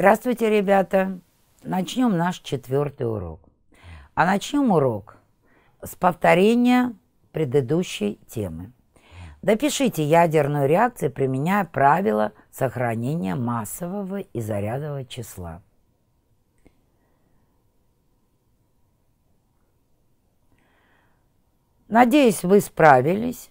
Здравствуйте, ребята! Начнем наш четвертый урок. А начнем урок с повторения предыдущей темы. Допишите ядерную реакцию, применяя правило сохранения массового и зарядового числа. Надеюсь, вы справились.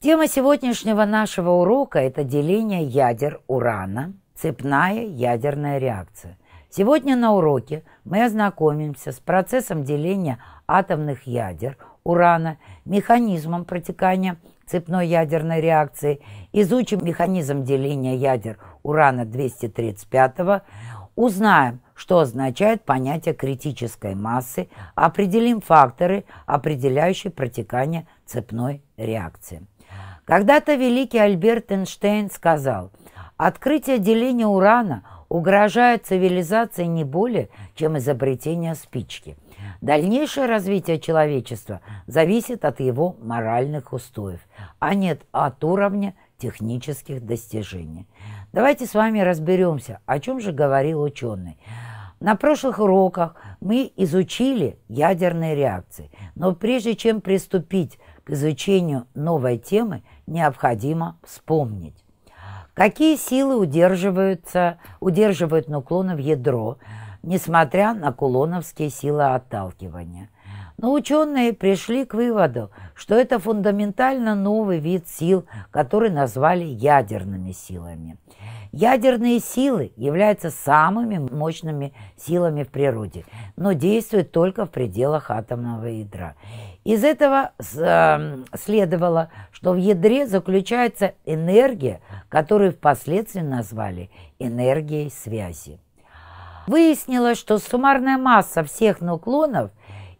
Тема сегодняшнего нашего урока – это деление ядер урана – Цепная ядерная реакция. Сегодня на уроке мы ознакомимся с процессом деления атомных ядер урана, механизмом протекания цепной ядерной реакции, изучим механизм деления ядер урана-235, узнаем, что означает понятие критической массы, определим факторы, определяющие протекание цепной реакции. Когда-то великий Альберт Эйнштейн сказал – Открытие деления урана угрожает цивилизации не более, чем изобретение спички. Дальнейшее развитие человечества зависит от его моральных устоев, а не от уровня технических достижений. Давайте с вами разберемся, о чем же говорил ученый. На прошлых уроках мы изучили ядерные реакции, но прежде чем приступить к изучению новой темы, необходимо вспомнить. Какие силы удерживаются, удерживают нуклоны в ядро, несмотря на кулоновские силы отталкивания? Но ученые пришли к выводу, что это фундаментально новый вид сил, который назвали ядерными силами. Ядерные силы являются самыми мощными силами в природе, но действуют только в пределах атомного ядра. Из этого следовало, что в ядре заключается энергия, которую впоследствии назвали энергией связи. Выяснилось, что суммарная масса всех нуклонов,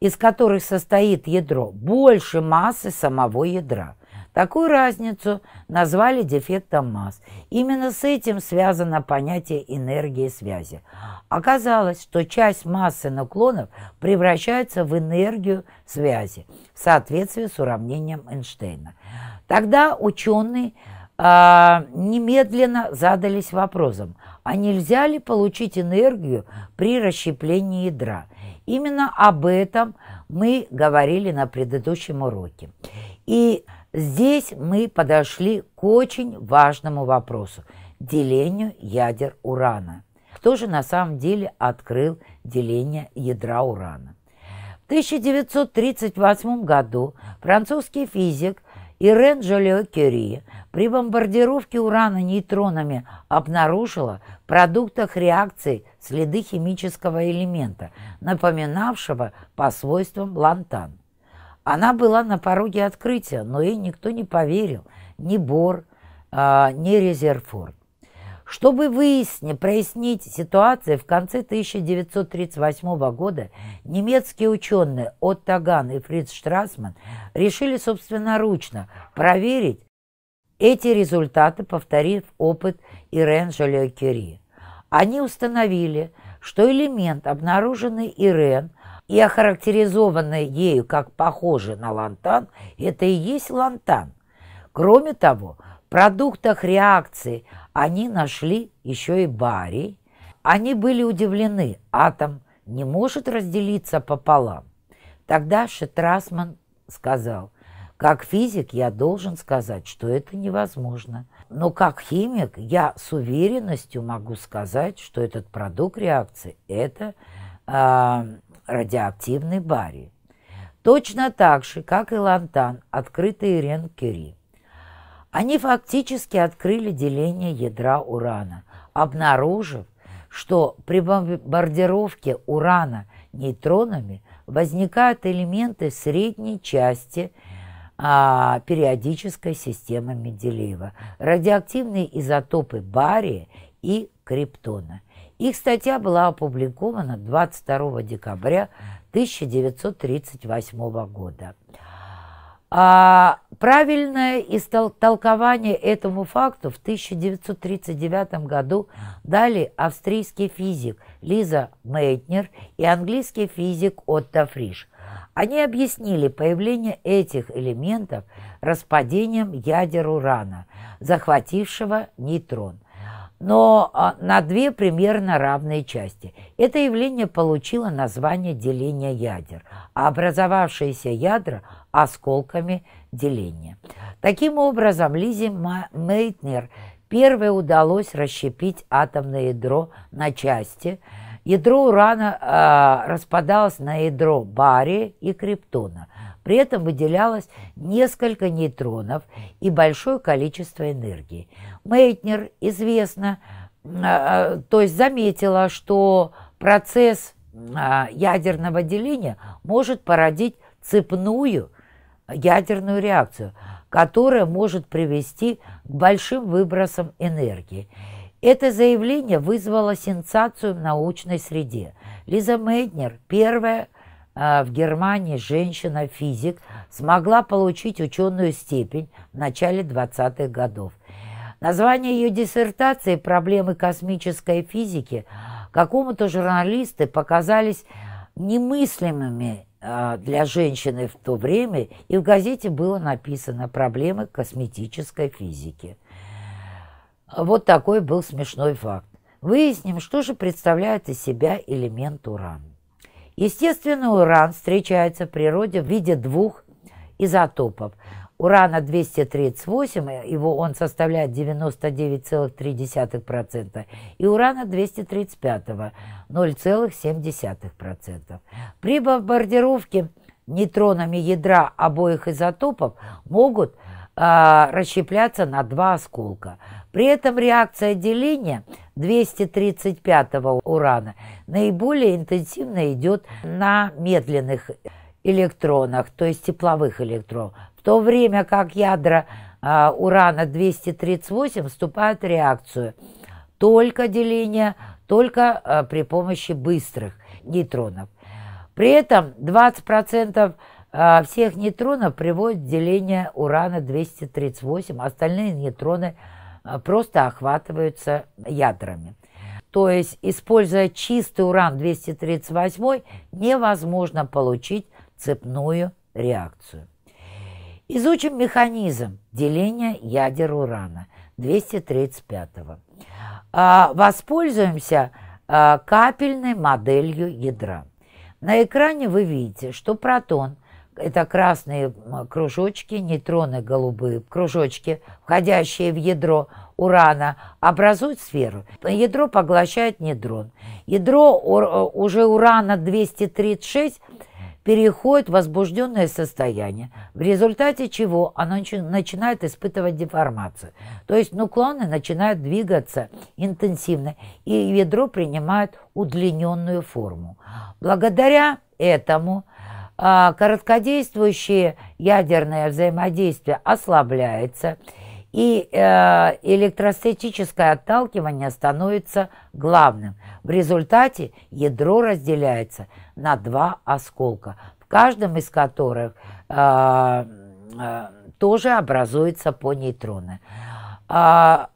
из которых состоит ядро, больше массы самого ядра – Такую разницу назвали дефектом масс. Именно с этим связано понятие энергии связи. Оказалось, что часть массы наклонов превращается в энергию связи в соответствии с уравнением Эйнштейна. Тогда ученые а, немедленно задались вопросом, а нельзя ли получить энергию при расщеплении ядра? Именно об этом мы говорили на предыдущем уроке. И Здесь мы подошли к очень важному вопросу – делению ядер урана. Кто же на самом деле открыл деление ядра урана? В 1938 году французский физик Ирен Жолио Кюри при бомбардировке урана нейтронами обнаружила в продуктах реакции следы химического элемента, напоминавшего по свойствам лантан. Она была на пороге открытия, но ей никто не поверил, ни Бор, а, ни Резерфорд. Чтобы выяснить, прояснить ситуацию, в конце 1938 года немецкие ученые Отто Ган и Фриц Штрасман решили собственноручно проверить эти результаты, повторив опыт Ирен Жолио-Кюри. Они установили, что элемент, обнаруженный Ирен – и охарактеризованное ею как похоже на лантан, это и есть лантан. Кроме того, в продуктах реакции они нашли еще и барий. Они были удивлены, атом не может разделиться пополам. Тогда Шетрасман сказал, как физик я должен сказать, что это невозможно. Но как химик я с уверенностью могу сказать, что этот продукт реакции – это а, радиоактивный барий. Точно так же, как и лантан, открытый Рен-Кюри. Они фактически открыли деление ядра урана, обнаружив, что при бомбардировке урана нейтронами возникают элементы средней части а, периодической системы Менделеева, радиоактивные изотопы бария и криптона – их статья была опубликована 22 декабря 1938 года. А правильное истолкование этому факту в 1939 году дали австрийский физик Лиза Мейтнер и английский физик Отто Фриш. Они объяснили появление этих элементов распадением ядер урана, захватившего нейтрон но а, на две примерно равные части. Это явление получило название деления ядер, а образовавшиеся ядра – осколками деления. Таким образом, Лизе Мейтнер первой удалось расщепить атомное ядро на части. Ядро урана э, распадалось на ядро бария и криптона. При этом выделялось несколько нейтронов и большое количество энергии. Мейтнер, известно, а, а, то есть заметила, что процесс а, ядерного деления может породить цепную ядерную реакцию, которая может привести к большим выбросам энергии. Это заявление вызвало сенсацию в научной среде. Лиза Мейднер, первая в Германии женщина-физик, смогла получить ученую степень в начале 20-х годов. Название ее диссертации «Проблемы космической физики» какому-то журналисты показались немыслимыми а, для женщины в то время, и в газете было написано «Проблемы косметической физики». Вот такой был смешной факт. Выясним, что же представляет из себя элемент уран. Естественно, уран встречается в природе в виде двух изотопов – урана-238, его он составляет 99,3%, и урана-235, 0,7%. При бомбардировке нейтронами ядра обоих изотопов могут э, расщепляться на два осколка. При этом реакция деления 235 урана наиболее интенсивно идет на медленных электронах, то есть тепловых электронах то время как ядра э, а, урана-238 вступают в реакцию только деление, только э, при помощи быстрых нейтронов. При этом 20% э, а, всех нейтронов приводит деление урана-238, остальные нейтроны э, просто охватываются ядрами. То есть, используя чистый уран-238, невозможно получить цепную реакцию. Изучим механизм деления ядер урана 235-го. А, воспользуемся а, капельной моделью ядра. На экране вы видите, что протон – это красные кружочки, нейтроны – голубые кружочки, входящие в ядро урана, образуют сферу. Ядро поглощает нейтрон. Ядро э, уже урана-236 – переходит в возбужденное состояние, в результате чего оно начинает испытывать деформацию. То есть нуклоны начинают двигаться интенсивно, и ведро принимает удлиненную форму. Благодаря этому а, короткодействующее ядерное взаимодействие ослабляется – и э, электростатическое отталкивание становится главным. В результате ядро разделяется на два осколка, в каждом из которых э, э, тоже образуется по нейтроны. А,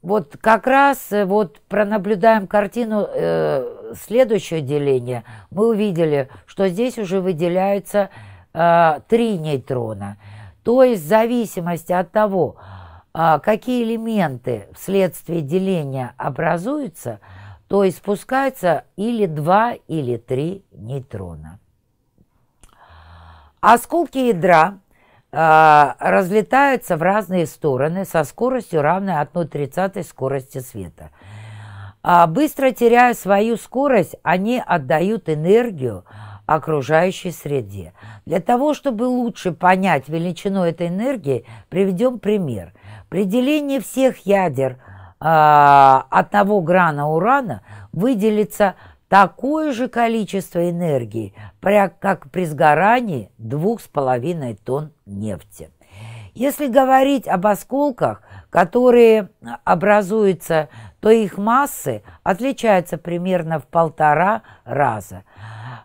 вот как раз э, вот пронаблюдаем картину э, следующее деление. Мы увидели, что здесь уже выделяются э, три нейтрона – то есть в зависимости от того, а, какие элементы вследствие деления образуются, то есть спускается или два, или три нейтрона. Осколки ядра а, разлетаются в разные стороны со скоростью, равной 1 тридцатой скорости света. А, быстро теряя свою скорость, они отдают энергию, окружающей среде. Для того, чтобы лучше понять величину этой энергии, приведем пример. При делении всех ядер э, одного грана урана выделится такое же количество энергии, как при сгорании 2,5 тонн нефти. Если говорить об осколках, которые образуются, то их массы отличаются примерно в полтора раза.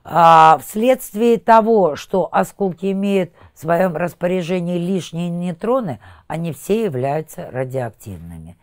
А, вследствие того, что осколки имеют в своем распоряжении лишние нейтроны, они все являются радиоактивными.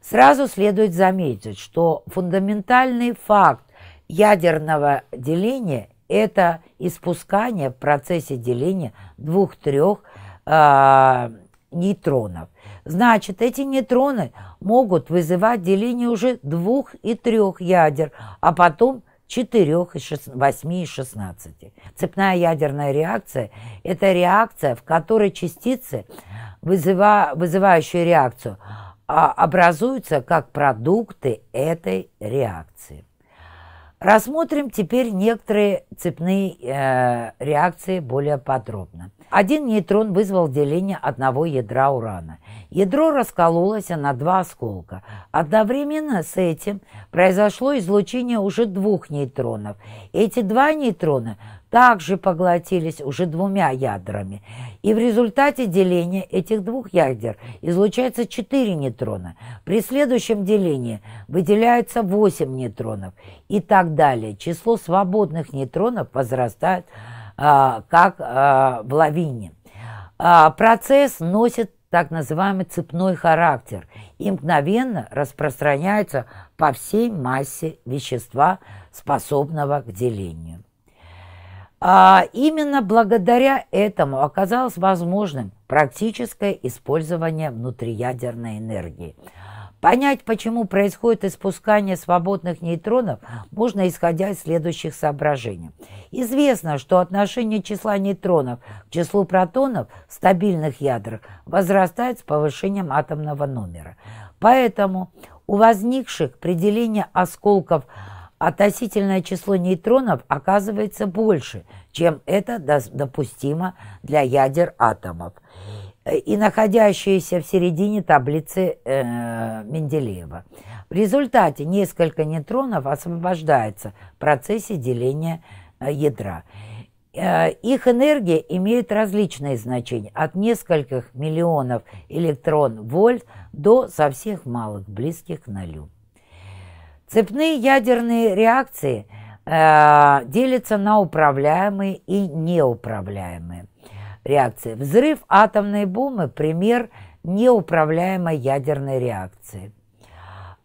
Сразу следует заметить, что фундаментальный факт ядерного деления – это испускание в процессе деления двух-трех э, а, нейтронов. Значит, эти нейтроны могут вызывать деление уже двух и трех ядер, а потом 4, 8 и 16. Цепная ядерная реакция – это реакция, в которой частицы, вызывающие реакцию, а, образуются как продукты этой реакции. Рассмотрим теперь некоторые цепные э, реакции более подробно. Один нейтрон вызвал деление одного ядра урана. Ядро раскололось на два осколка. Одновременно с этим произошло излучение уже двух нейтронов. Эти два нейтрона также поглотились уже двумя ядрами. И в результате деления этих двух ядер излучается 4 нейтрона. При следующем делении выделяется 8 нейтронов и так далее. Число свободных нейтронов возрастает а, как а, в лавине. А, процесс носит так называемый цепной характер и мгновенно распространяется по всей массе вещества, способного к делению. именно благодаря этому оказалось возможным практическое использование внутриядерной энергии – Понять, почему происходит испускание свободных нейтронов, можно исходя из следующих соображений. Известно, что отношение числа нейтронов к числу протонов в стабильных ядрах возрастает с повышением атомного номера. Поэтому у возникших при делении осколков относительное число нейтронов оказывается больше, чем это допустимо для ядер атомов и находящиеся в середине таблицы э, Менделеева. В результате несколько нейтронов освобождается в процессе деления э, ядра. Э, их энергия имеет различные значения, от нескольких миллионов электрон-вольт до совсем малых, близких к нулю. Цепные ядерные реакции э, делятся на управляемые и неуправляемые реакции. Взрыв атомной бомбы – пример неуправляемой ядерной реакции.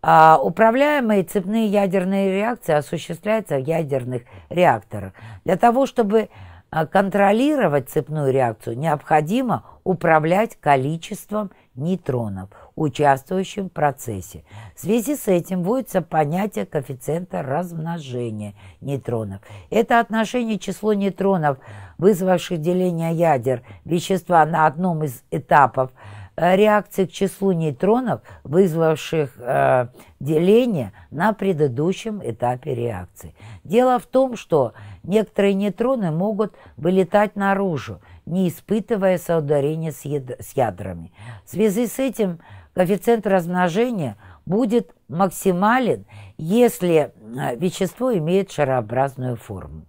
А управляемые цепные ядерные реакции осуществляются в ядерных реакторах. Для того, чтобы а, контролировать цепную реакцию, необходимо управлять количеством нейтронов – участвующим в процессе. В связи с этим вводится понятие коэффициента размножения нейтронов. Это отношение число нейтронов, вызвавших деление ядер вещества на одном из этапов э, реакции к числу нейтронов, вызвавших э, деление на предыдущем этапе реакции. Дело в том, что некоторые нейтроны могут вылетать наружу, не испытывая соударения с, ядр с ядрами. В связи с этим коэффициент размножения будет максимален, если э, вещество имеет шарообразную форму.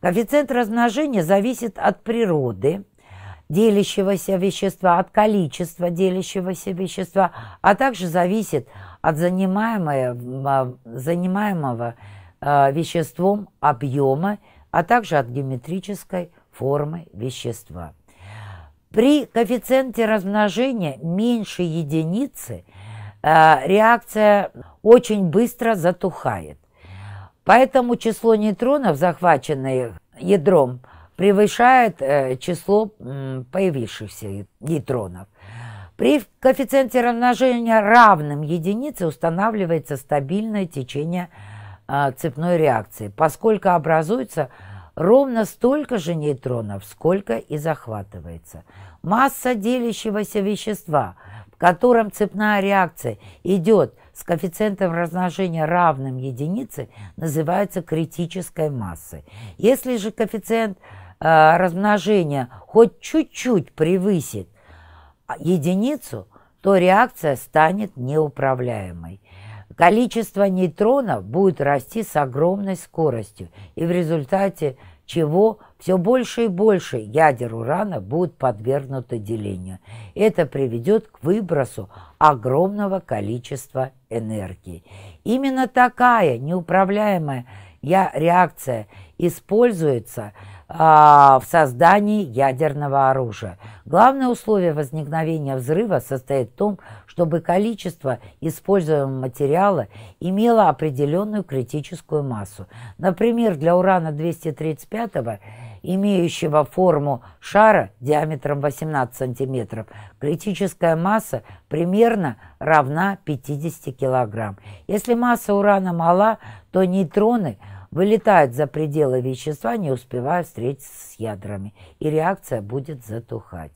Коэффициент размножения зависит от природы делящегося вещества, от количества делящегося вещества, а также зависит от а, занимаемого, занимаемого э, веществом объема, а также от геометрической формы вещества. При коэффициенте размножения меньше единицы э, реакция очень быстро затухает. Поэтому число нейтронов, захваченных ядром, превышает э, число появившихся нейтронов. При коэффициенте размножения равным единице устанавливается стабильное течение э, цепной реакции, поскольку образуется ровно столько же нейтронов, сколько и захватывается. Масса делящегося вещества, в котором цепная реакция идет с коэффициентом размножения равным единице, называется критической массой. Если же коэффициент э, размножения хоть чуть-чуть превысит а, единицу, то реакция станет неуправляемой. Количество нейтронов будет расти с огромной скоростью, и в результате чего все больше и больше ядер урана будут подвергнуты делению. Это приведет к выбросу огромного количества энергии. Именно такая неуправляемая реакция используется – а, в создании ядерного оружия. Главное условие возникновения взрыва состоит в том, чтобы количество используемого материала имело определенную критическую массу. Например, для урана-235, имеющего форму шара диаметром 18 см, критическая масса примерно равна 50 кг. Если масса урана мала, то нейтроны – вылетают за пределы вещества, не успевая встретиться с ядрами, и реакция будет затухать.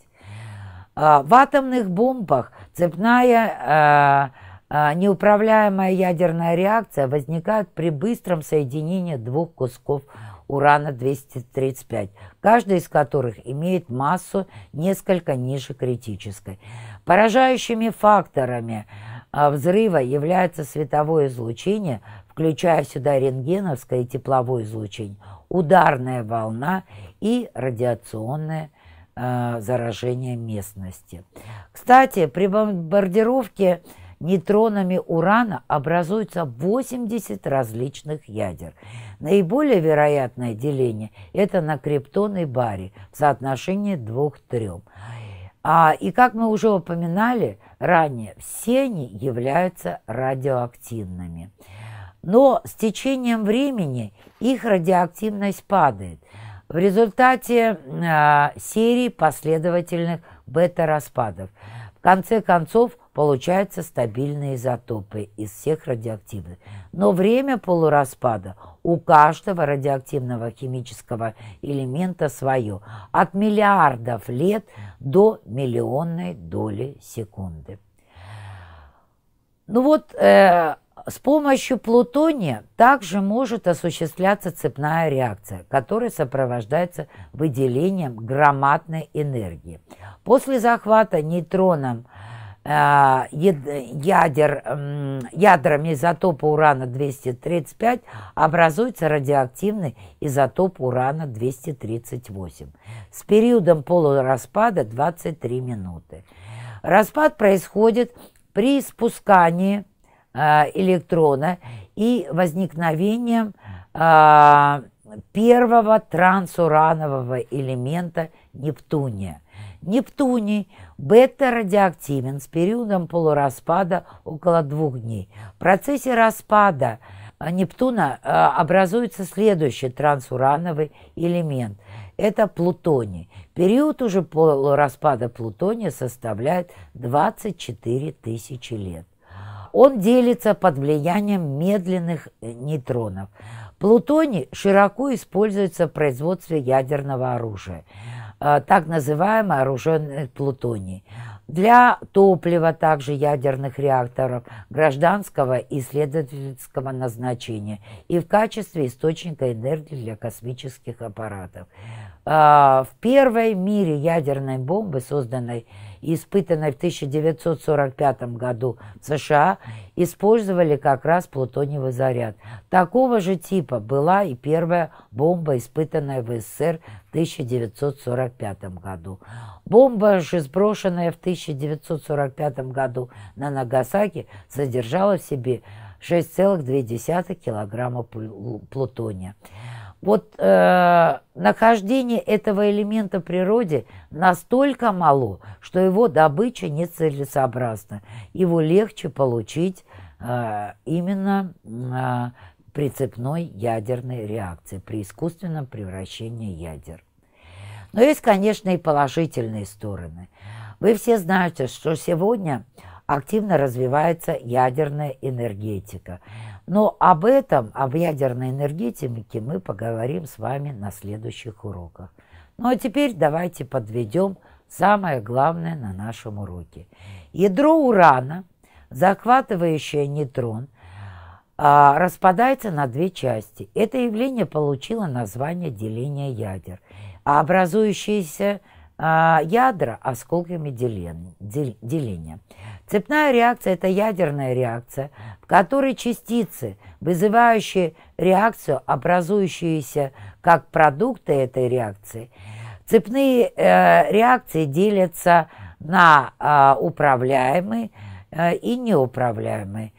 А, в атомных бомбах цепная а, а, неуправляемая ядерная реакция возникает при быстром соединении двух кусков урана-235, каждый из которых имеет массу несколько ниже критической. Поражающими факторами взрыва является световое излучение – включая сюда рентгеновское и тепловое излучение, ударная волна и радиационное э, заражение местности. Кстати, при бомбардировке нейтронами урана образуется 80 различных ядер. Наиболее вероятное деление – это на криптон и барий в соотношении 2 к 3. А, и как мы уже упоминали ранее, все они являются радиоактивными но с течением времени их радиоактивность падает в результате э, серии последовательных бета-распадов. В конце концов, получаются стабильные изотопы из всех радиоактивных. Но время полураспада у каждого радиоактивного химического элемента свое. От миллиардов лет до миллионной доли секунды. Ну вот, э, с помощью плутония также может осуществляться цепная реакция, которая сопровождается выделением громадной энергии. После захвата нейтроном э, ядер, ядрами изотопа урана-235 образуется радиоактивный изотоп урана-238 с периодом полураспада 23 минуты. Распад происходит при спускании Э, электрона и возникновением э, первого трансуранового элемента Нептуния. Нептуний бета-радиоактивен с периодом полураспада около двух дней. В процессе распада э, Нептуна образуется следующий трансурановый элемент. Это плутоний. Период уже полураспада плутония составляет 24 тысячи лет. Он делится под влиянием медленных э, нейтронов. Плутоний широко используется в производстве ядерного оружия, э, так называемый оружейный плутоний, для топлива также ядерных реакторов гражданского и исследовательского назначения и в качестве источника энергии для космических аппаратов. А, в первой мире ядерной бомбы, созданной испытанной в 1945 году в США, использовали как раз плутониевый заряд. Такого же типа была и первая бомба, испытанная в СССР в 1945 году. Бомба же, сброшенная в 1945 году на Нагасаки, содержала в себе 6,2 килограмма плутония вот э, нахождение этого элемента в природе настолько мало, что его добыча нецелесообразна. Его легче получить э, именно э, при цепной ядерной реакции, при искусственном превращении ядер. Но есть, конечно, и положительные стороны. Вы все знаете, что сегодня активно развивается ядерная энергетика – но об этом, об ядерной энергетике мы поговорим с вами на следующих уроках. Ну а теперь давайте подведем самое главное на нашем уроке. Ядро урана, захватывающее нейтрон, а, распадается на две части. Это явление получило название деления ядер, а образующиеся а, ядра – осколками деления. Цепная реакция – это ядерная реакция, в которой частицы, вызывающие реакцию, образующиеся как продукты этой реакции, цепные э, реакции делятся на э, а, управляемые э, и неуправляемые.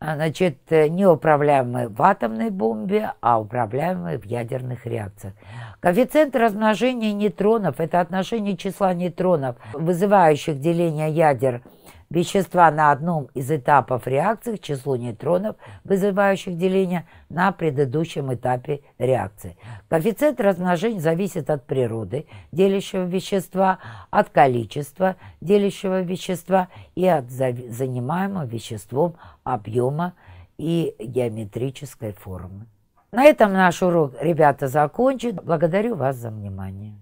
Значит, э, неуправляемые в атомной бомбе, а управляемые в ядерных реакциях. Коэффициент размножения нейтронов – это отношение числа нейтронов, вызывающих деление ядер – вещества на одном из этапов реакции к числу нейтронов, вызывающих деление, на предыдущем этапе реакции. Коэффициент размножения зависит от природы делящего вещества, от количества делящего вещества и от занимаемого веществом объема и геометрической формы. На этом наш урок, ребята, закончен. Благодарю вас за внимание.